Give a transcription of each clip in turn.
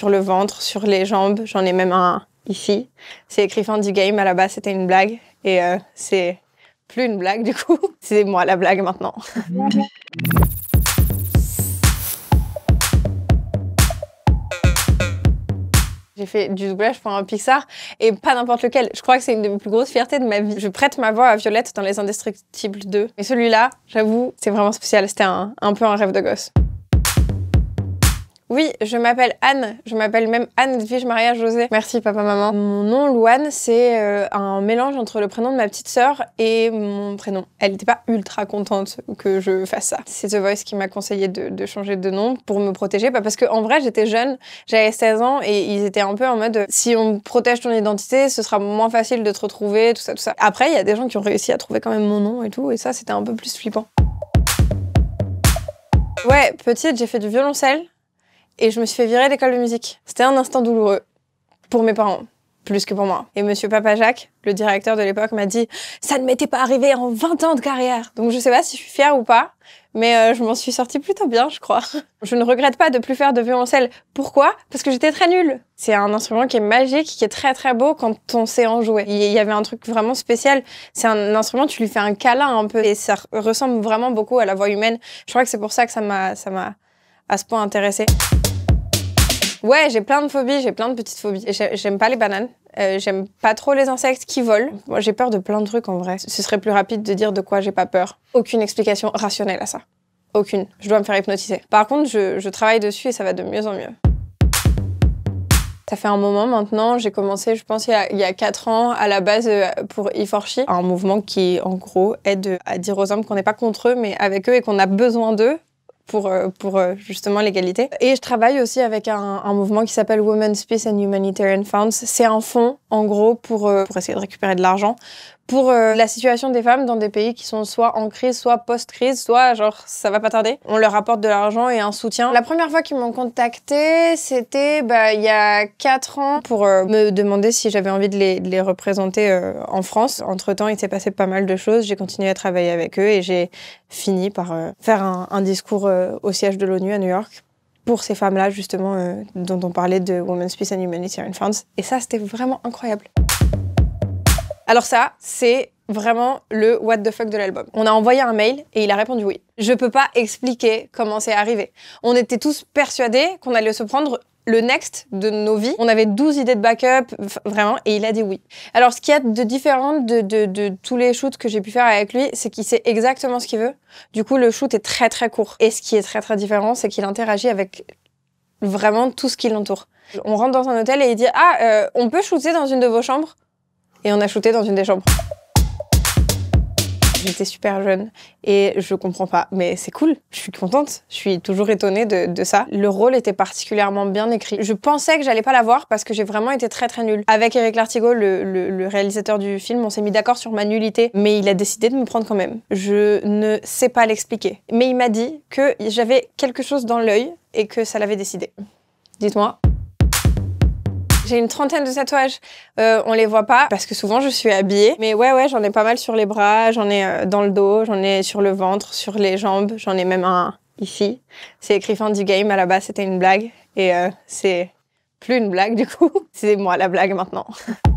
sur le ventre, sur les jambes. J'en ai même un ici. C'est écrit fin du game. À la base, c'était une blague. Et euh, c'est plus une blague, du coup. C'est moi la blague maintenant. J'ai fait du doublage pour un Pixar et pas n'importe lequel. Je crois que c'est une de mes plus grosses fiertés de ma vie. Je prête ma voix à Violette dans Les Indestructibles 2. Et celui-là, j'avoue, c'est vraiment spécial. C'était un peu un rêve de gosse. Oui, je m'appelle Anne. Je m'appelle même Anne Edwige Maria José. Merci papa maman. Mon nom Louane, c'est euh, un mélange entre le prénom de ma petite sœur et mon prénom. Elle n'était pas ultra contente que je fasse ça. C'est The Voice qui m'a conseillé de, changer de nom pour me protéger, bah, parce que vrai j'étais jeune, j'avais 16 ans et ils étaient un peu en mode si on protège ton identité, ce sera moins facile de te retrouver, tout ça, tout ça. Après, il y a des gens qui ont réussi à trouver quand même mon nom et tout, et ça c'était un peu plus flippant. Ouais, petite, j'ai fait du violoncelle et je me suis fait virer l'école de musique. C'était un instant douloureux pour mes parents, plus que pour moi. Et monsieur Papa Jacques, le directeur de l'époque, m'a dit Ça ne m'était pas arrivé en 20 ans de carrière. Donc je sais pas si je suis fière ou pas, mais euh, je m'en suis sortie plutôt bien, je crois. Je ne regrette pas de plus faire de violoncelle. Pourquoi Parce que j'étais très nulle. C'est un instrument qui est magique, qui est très très beau quand on sait en jouer. Il y avait un truc vraiment spécial. C'est un instrument, tu lui fais un câlin un peu, et ça ressemble vraiment beaucoup à la voix humaine. Je crois que c'est pour ça que ça ça m'a à ce point intéressée. Ouais, j'ai plein de phobies, j'ai plein de petites phobies. J'aime pas les bananes. Euh, j'aime pas trop les insectes qui volent. Moi, j'ai peur de plein de trucs en vrai. Ce serait plus rapide de dire de quoi j'ai pas peur. Aucune explication rationnelle à ça. Aucune. Je dois me faire hypnotiser. Par contre, je, travaille dessus et ça va de mieux en mieux. Ça fait un moment maintenant, j'ai commencé, je pense, il y, a, quatre 4 ans, à la base euh, pour e 4 un mouvement qui, en gros, aide à dire aux hommes qu'on n'est pas contre eux, mais avec eux et qu'on a besoin d'eux pour, euh, pour euh, justement l'égalité. Et je travaille aussi avec un, mouvement qui s'appelle Women's Peace and Humanitarian Funds. C'est un fonds, en gros, pour, euh, pour essayer de récupérer de l'argent pour euh, la situation des femmes dans des pays qui sont soit en crise, soit post-crise, soit genre ça va pas tarder. On leur apporte de l'argent et un soutien. La première fois qu'ils m'ont contacté, c'était bah, il y a 4 ans pour euh, me demander si j'avais envie de les, représenter euh, en France. Entre-temps, il s'est passé pas mal de choses. J'ai continué à travailler avec eux et j'ai fini par faire un, discours au siège de l'ONU à New York pour ces femmes-là, justement, dont on parlait de Women's Peace and Humanitarian France Et ça, c'était vraiment incroyable. Alors ça, c'est vraiment le what the fuck de l'album. On a envoyé un mail et il a répondu oui. Je peux pas expliquer comment c'est arrivé. On était tous persuadés qu'on allait se prendre le next de nos vies. On avait 12 idées de backup, vraiment, et il a dit oui. Alors, ce qu'il y a de différent de, tous les shoots que j'ai pu faire avec lui, c'est qu'il sait exactement ce qu'il veut. Du coup, le shoot est très très court. Et ce qui est très très différent, c'est qu'il interagit avec vraiment tout ce qui l'entoure. On rentre dans un hôtel et il dit Ah, euh, on peut shooter dans une de vos chambres et on a shooté dans une des chambres. J'étais super jeune et je comprends pas, mais c'est cool. Je suis contente. Je suis toujours étonnée de, ça. Le rôle était particulièrement bien écrit. Je pensais que j'allais pas l'avoir parce que j'ai vraiment été très très nulle. Avec Eric Lartigot, le, le réalisateur du film, on s'est mis d'accord sur ma nullité, mais il a décidé de me prendre quand même. Je ne sais pas l'expliquer, mais il m'a dit que j'avais quelque chose dans l'œil et que ça l'avait décidé. Dites-moi. J'ai une trentaine de tatouages. on euh, on les voit pas parce que souvent je suis habillée. Mais ouais, ouais, j'en ai pas mal sur les bras, j'en ai euh, dans le dos, j'en ai sur le ventre, sur les jambes, j'en ai même un ici. C'est écrit fin du game. À la base, c'était une blague. Et euh, c'est plus une blague du coup. C'est moi la blague maintenant.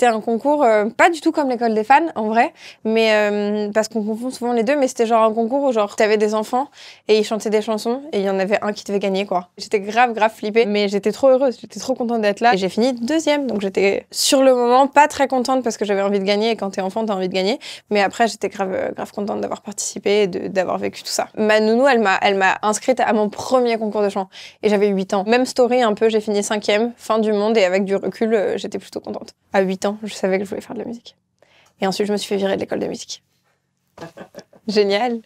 C'était un concours euh, pas du tout comme l'école des fans en vrai, mais euh, parce qu'on confond souvent les deux, mais c'était genre un concours où genre t'avais des enfants et ils chantaient des chansons et il y en avait un qui devait gagner quoi. J'étais grave grave flippée, mais j'étais trop heureuse, j'étais trop contente d'être là. Et j'ai fini deuxième, donc j'étais sur le moment pas très contente parce que j'avais envie de gagner et quand t'es enfant t'as envie de gagner, mais après j'étais grave euh, grave contente d'avoir participé et d'avoir vécu tout ça. Ma nounou elle m'a elle m'a inscrite à mon premier concours de chant et j'avais 8 ans. Même story un peu, j'ai fini cinquième, fin du monde et avec du recul j'étais plutôt contente. À 8 ans je savais que je voulais faire de la musique. Et ensuite, je me suis fait virer de l'école de musique. Génial.